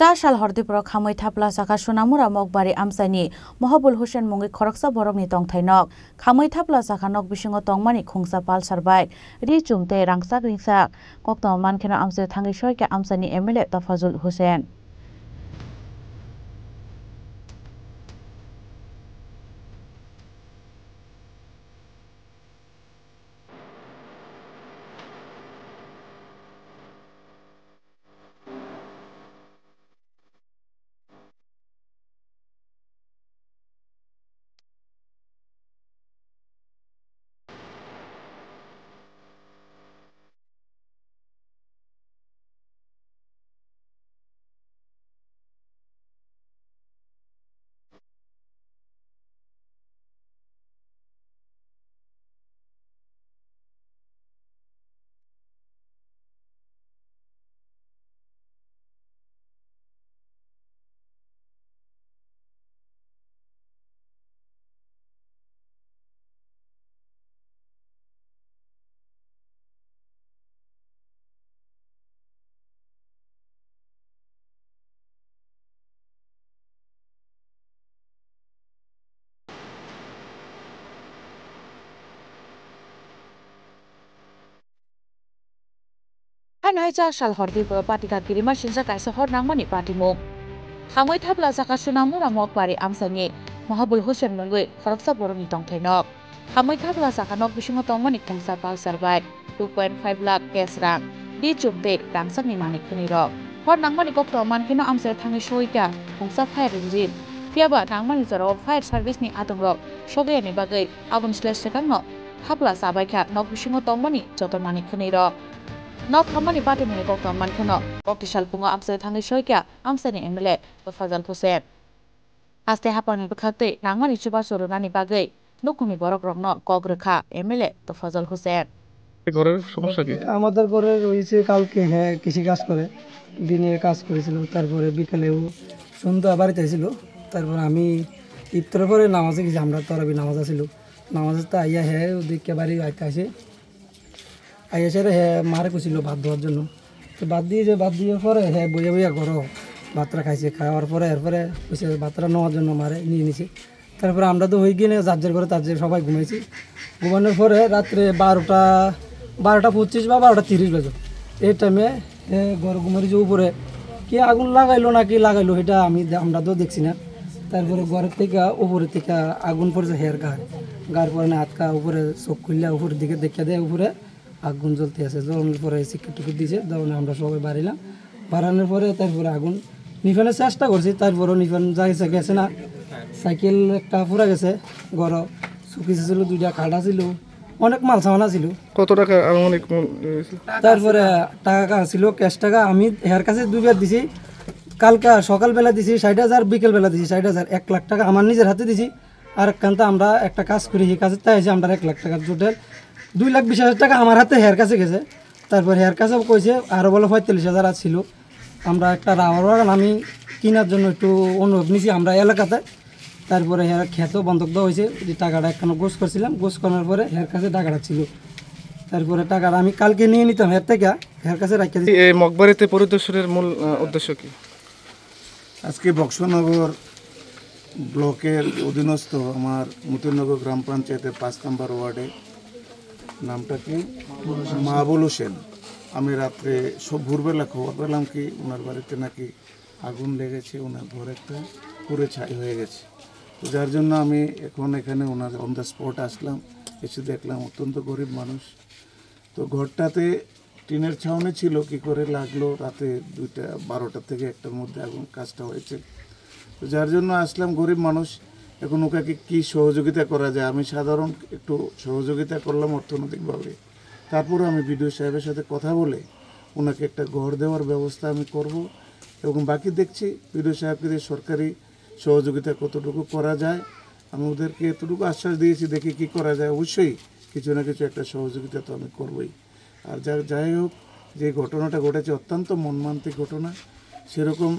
চা সাল হরদিপুর খামৈ থাপলা সাখা সোনামুরা মগবারি আমসানি মহবুল হোসেন মঙ্গি খরকসা বরকনি তংথাই নক খামৈ থাপলা সাখা নক বিসিং তংমানি খংসা পাল সারবাই রি চুমতে রাংসাক রিংসাক কক্তমান খেন আমসে থাঙ্গি সয়কে আমসানি MLA Tafajul Hossain naija shalhor di party kar kirima sinja kaisa hor nangmani party mo hangoi thapla jaka sunamno ramok mari amsangi mahaboi hosen mangoi kharapsa boroni tongthainok hangoi thapla jaka nok bisingo tongmani thongsa palsar bai 2.5 lakh cash rang di chumte tangsangni manikpuni rok hor nangmani kok toman kino amser thangi soika thongsa fire engine পিয়াবা নাংমানি জরাও fire সার্ভিসনি আতঙ্ক সগেয়ানি বাগৈ আবন শ্লেষ সেকাঙ্গ হাবলা সাবাইখা নগবিসিংহ তম্বানি যত মানিক্ষণির north ᱦᱟᱢᱟᱱᱤ ᱵᱟᱴᱮ ᱢᱮᱱᱮ ᱠᱚᱠᱛᱚ ᱢᱟᱱᱠᱷᱟᱱᱚ ᱠᱚᱠᱛᱤ ᱥᱟᱞᱯᱩᱝᱟ ᱟᱢᱥᱮ ᱛᱷᱟᱝᱜᱮ ᱥᱚᱭᱠᱟ আমসানি এমএলএ ফজল হোসেন আস্তে হাপানি বখাতে রাঙ্গানি চুবা সরুনানি বাগে নকুমি বরক রগ্ন কগ্রেখা এমএলএ তো হোসেন আমাদের ঘরের রয়েছে কালকে হ্যাঁ কৃষি কাজ করে দিনে কাজ করেছিল তারপরে বিকালেও সন্ধ্যা আবার ছিল তারপর আমি ইফতার করে নামাজে গেছি আমরা তরাবি নামাজ আছিল নামাজ তো আইয়া হ্যাঁ দেখে বাড়ি আইতে আসে আইসারে হ্যাঁ মারে কুছিল ভাত ধোয়ার জন্য তো ভাত দিয়ে যে ভাত দিয়ে পরে হ্যাঁ বইয়া বইয়া ঘর ভাতটা খাইছে খাওয়ার পরে এরপরে কইছে ভাতটা নেওয়ার জন্য মারে নিয়ে নিছে তারপরে আমরা তো হয়ে গিয়ে যার যার করে তার যে সবাই ঘুমাইছি ঘুমানোর পরে রাত্রে বারোটা বারোটা পঁচিশ বা বারোটা তিরিশ বাজে এই টাইমে ঘর ঘুমারি যে উপরে কি আগুন লাগাইলো নাকি লাগাইলো সেটা আমি আমরা তো দেখছি না তারপরে ঘরের থেকে উপরের থেকে আগুন পড়েছে হেয়ার গার গার পরে না আটকা উপরে চোখ খুললে উপরের দিকে দেখে দেয় উপরে আগুন জ্বলতে আছে জ্বলানোর পরে সিকিউর দিয়েছে তখন আমরা সবাই বাড়িলাম বাড়ানোর পরে তারপরে আগুন নিফানের চেষ্টা করছি তারপরও নিফান যা গেছে না সাইকেল একটা পুরা গেছে ঘর চুকিছে ছিল দুইটা খাটা ছিল অনেক মাল সামানা ছিল কত টাকা অনেক তারপরে টাকা ছিল ক্যাশ টাকা আমি হেয়ার কাছে দুইবার দিছি কালকে সকালবেলা দিছি ষাট হাজার বিকেলবেলা দিছি ষাট হাজার এক লাখ টাকা আমার নিজের হাতে দিছি আর একখানটা আমরা একটা কাজ করি সেই কাজের তাই আমরা এক লাখ টাকার জোটের দুই লাখ বিশ হাজার টাকা আমার হাতে হেয়ার কাছে গেছে তারপর হেয়ার কাছে কইছে আরও বলে পঁয়তাল্লিশ হাজার আছিল আমরা একটা রাওয়ার বাগান আমি কেনার জন্য একটু অনুরোধ নিছি আমরা এলাকাতে তারপরে হেয়ার খেত বন্ধক দেওয়া হয়েছে যে টাকাটা একখানে গোস করছিলাম গোস করার পরে হেয়ার কাছে টাকাটা ছিল তারপরে টাকাটা আমি কালকে নিয়ে নিতাম হেয়ার থেকে হেয়ার কাছে রাখিয়ে দিই এই মকবারিতে পরিদর্শনের মূল উদ্দেশ্য কি আজকে বক্সনগর ব্লকের অধীনস্থ আমার মতিনগর গ্রাম পঞ্চায়েতের পাঁচ নম্বর ওয়ার্ডে নামটা কি মাহবুল হোসেন আমি রাত্রে সব ভোরবেলা খবর পেলাম কি ওনার বাড়িতে নাকি আগুন লেগেছে ওনার ঘর একটা পুরে ছাই হয়ে গেছে তো যার জন্য আমি এখন এখানে ওনার অন দ্য স্পট আসলাম এসে দেখলাম অত্যন্ত গরিব মানুষ তো ঘরটাতে টিনের ছাউনি ছিল কি করে লাগলো রাতে দুইটা বারোটা থেকে একটার মধ্যে আগুন কাজটা হয়েছে তো যার জন্য আসলাম গরিব মানুষ এখন ওকে কি সহযোগিতা করা যায় আমি সাধারণ একটু সহযোগিতা করলাম অর্থনৈতিকভাবে তারপর আমি বিডিও সাহেবের সাথে কথা বলে ওনাকে একটা ঘর দেওয়ার ব্যবস্থা আমি করব এবং বাকি দেখছি বিডিও সাহেবকে যে সরকারি সহযোগিতা কতটুকু করা যায় আমি ওদেরকে এতটুকু আশ্বাস দিয়েছি দেখি কি করা যায় অবশ্যই কিছু না কিছু একটা সহযোগিতা তো আমি করবই আর যা যাই হোক যে ঘটনাটা ঘটেছে অত্যন্ত মনমান্তিক ঘটনা সেরকম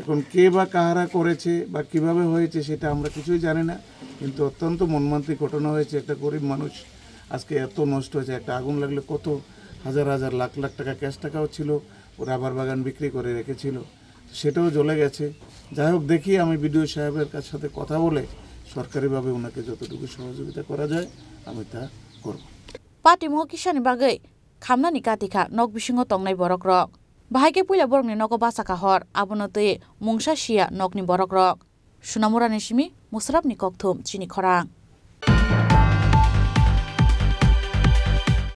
এখন কে বা কাহারা করেছে বা কিভাবে হয়েছে সেটা আমরা কিছুই জানি না কিন্তু অত্যন্ত মনমান্তিক ঘটনা হয়েছে একটা গরিব মানুষ আজকে এত নষ্ট হয়েছে একটা আগুন লাগলে কত হাজার হাজার লাখ লাখ টাকা ক্যাশ টাকাও ছিল রাবার বাগান বিক্রি করে রেখেছিল সেটাও জ্বলে গেছে যাই হোক দেখি আমি বিডিও সাহেবের কার সাথে কথা বলে সরকারিভাবে ওনাকে যতটুকু সহযোগিতা করা যায় আমি তা করব পাটি মহ বাগে খামনা নিকাতিখা কাতিখা নক বিসিংহ টংনাই বরক রক বাহাইকে পুইলা বরংনি নগ বাসাকা হর আবনতে মংসা শিয়া নগনি বরক রক সুনামুরা নিশিমি মুসরাবনি ককথুম চিনি খরাং